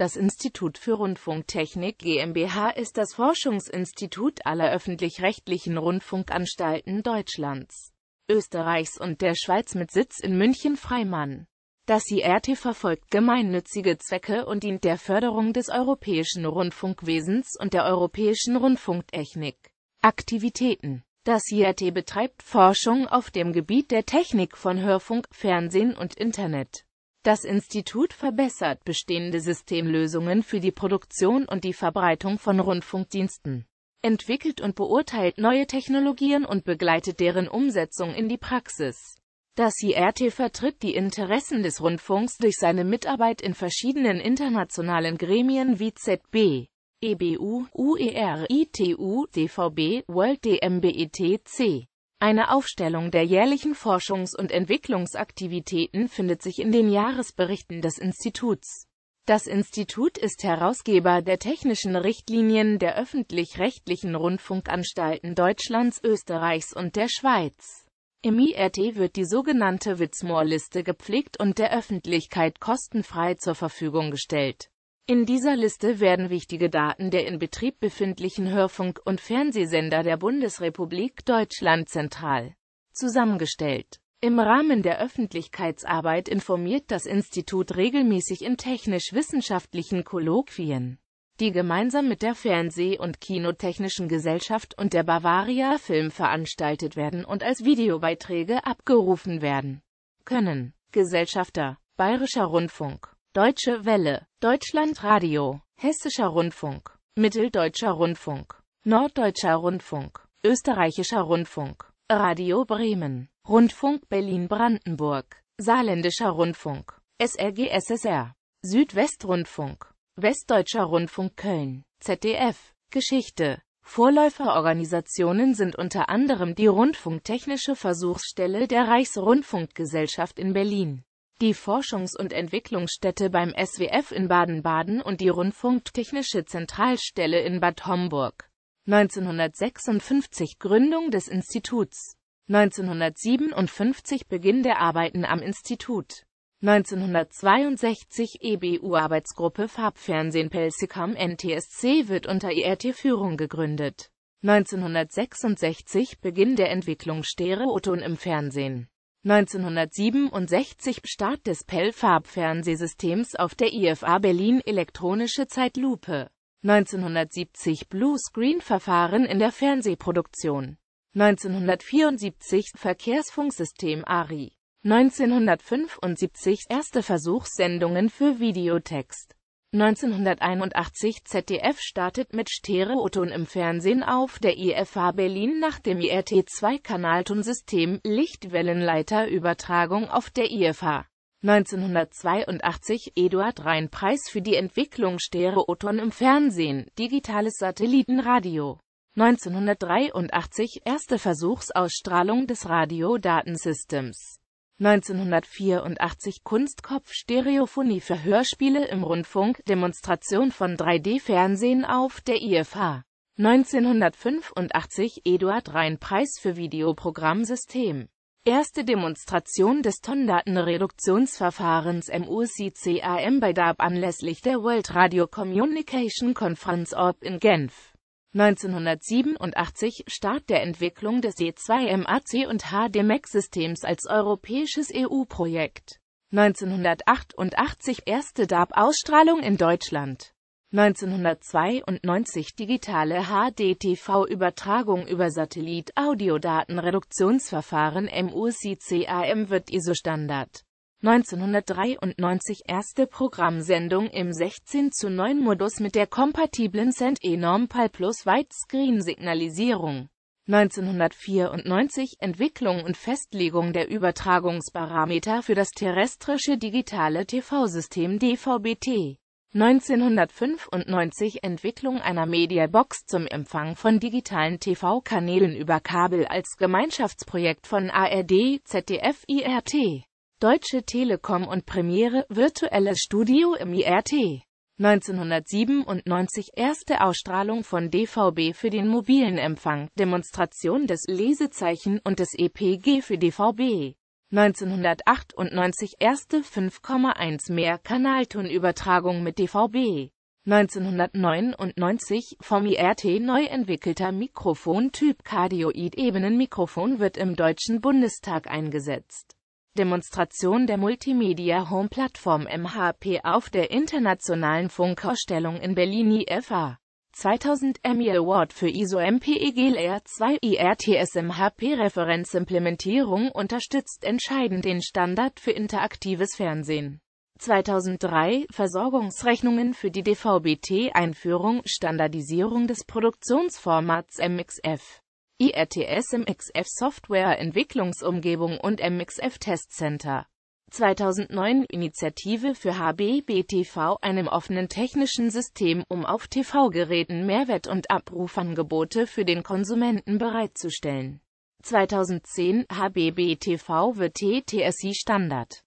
Das Institut für Rundfunktechnik GmbH ist das Forschungsinstitut aller öffentlich-rechtlichen Rundfunkanstalten Deutschlands, Österreichs und der Schweiz mit Sitz in München-Freimann. Das IRT verfolgt gemeinnützige Zwecke und dient der Förderung des europäischen Rundfunkwesens und der europäischen Rundfunktechnik. Aktivitäten Das IRT betreibt Forschung auf dem Gebiet der Technik von Hörfunk, Fernsehen und Internet. Das Institut verbessert bestehende Systemlösungen für die Produktion und die Verbreitung von Rundfunkdiensten, entwickelt und beurteilt neue Technologien und begleitet deren Umsetzung in die Praxis. Das IRT vertritt die Interessen des Rundfunks durch seine Mitarbeit in verschiedenen internationalen Gremien wie ZB, EBU, UER, ITU, DVB, World DMBETC. Eine Aufstellung der jährlichen Forschungs- und Entwicklungsaktivitäten findet sich in den Jahresberichten des Instituts. Das Institut ist Herausgeber der technischen Richtlinien der öffentlich-rechtlichen Rundfunkanstalten Deutschlands, Österreichs und der Schweiz. Im IRT wird die sogenannte Witzmoor-Liste gepflegt und der Öffentlichkeit kostenfrei zur Verfügung gestellt in dieser Liste werden wichtige Daten der in Betrieb befindlichen Hörfunk- und Fernsehsender der Bundesrepublik Deutschland zentral zusammengestellt. Im Rahmen der Öffentlichkeitsarbeit informiert das Institut regelmäßig in technisch-wissenschaftlichen Kolloquien, die gemeinsam mit der Fernseh- und Kinotechnischen Gesellschaft und der Bavaria Film veranstaltet werden und als Videobeiträge abgerufen werden können. Gesellschafter Bayerischer Rundfunk Deutsche Welle Deutschland Radio, Hessischer Rundfunk, Mitteldeutscher Rundfunk, Norddeutscher Rundfunk, Österreichischer Rundfunk, Radio Bremen, Rundfunk Berlin-Brandenburg, Saarländischer Rundfunk, SRG SSR, Südwestrundfunk, Westdeutscher Rundfunk Köln, ZDF, Geschichte. Vorläuferorganisationen sind unter anderem die Rundfunktechnische Versuchsstelle der Reichsrundfunkgesellschaft in Berlin die Forschungs- und Entwicklungsstätte beim SWF in Baden-Baden und die Rundfunktechnische Zentralstelle in Bad Homburg. 1956 Gründung des Instituts. 1957 Beginn der Arbeiten am Institut. 1962 EBU-Arbeitsgruppe Farbfernsehen Pelzikam NTSC wird unter IRT-Führung e gegründet. 1966 Beginn der Entwicklung Stereoton im Fernsehen. 1967 Start des Pell-Farbfernsehsystems auf der IFA Berlin Elektronische Zeitlupe 1970 Blue-Screen-Verfahren in der Fernsehproduktion 1974 Verkehrsfunksystem ARI. 1975 Erste Versuchssendungen für Videotext 1981 ZDF startet mit Stereoton im Fernsehen auf der IFA e Berlin nach dem IRT2-Kanaltonsystem Lichtwellenleiterübertragung auf der e IFA. 1982 Eduard Rhein Preis für die Entwicklung Stereoton im Fernsehen, digitales Satellitenradio. 1983 erste Versuchsausstrahlung des Radiodatensystems. 1984 Kunstkopf Stereophonie für Hörspiele im Rundfunk, Demonstration von 3D-Fernsehen auf der IFH. 1985 Eduard Rhein Preis für Videoprogrammsystem. Erste Demonstration des Tondatenreduktionsverfahrens musi bei DAB anlässlich der World Radio Communication Conference Orb in Genf. 1987 Start der Entwicklung des D2MAC und HDMAC-Systems e als europäisches EU-Projekt. 1988 erste DAB-Ausstrahlung in Deutschland. 1992 digitale HDTV-Übertragung über Satellit, Audiodatenreduktionsverfahren musi wird ISO-Standard 1993 erste Programmsendung im 16 zu 9 Modus mit der kompatiblen Cent Enorm PAL Plus Widescreen-Signalisierung. 1994 Entwicklung und Festlegung der Übertragungsparameter für das terrestrische digitale TV-System DVB-T. 1995 Entwicklung einer Mediabox zum Empfang von digitalen TV-Kanälen über Kabel als Gemeinschaftsprojekt von ARD, ZDF, IRT. Deutsche Telekom und Premiere Virtuelles Studio im IRT. 1997 erste Ausstrahlung von DVB für den mobilen Empfang, Demonstration des Lesezeichen und des EPG für DVB. 1998 erste 5,1 mehr Kanaltonübertragung mit DVB. 1999 vom IRT neu entwickelter Mikrofontyp Kardioid-Ebenen-Mikrofon wird im Deutschen Bundestag eingesetzt. Demonstration der Multimedia-Home-Plattform MHP auf der internationalen Funkausstellung in Berlin IFA. 2000 Emmy Award für ISO MPEGLR 2 IRTS MHP Referenzimplementierung unterstützt entscheidend den Standard für interaktives Fernsehen. 2003 Versorgungsrechnungen für die DVBT Einführung Standardisierung des Produktionsformats MXF IRTS MXF Software Entwicklungsumgebung und MXF Test Center. 2009 Initiative für HBBTV, einem offenen technischen System, um auf TV-Geräten Mehrwert- und Abrufangebote für den Konsumenten bereitzustellen. 2010 HBBTV wird TTSI Standard.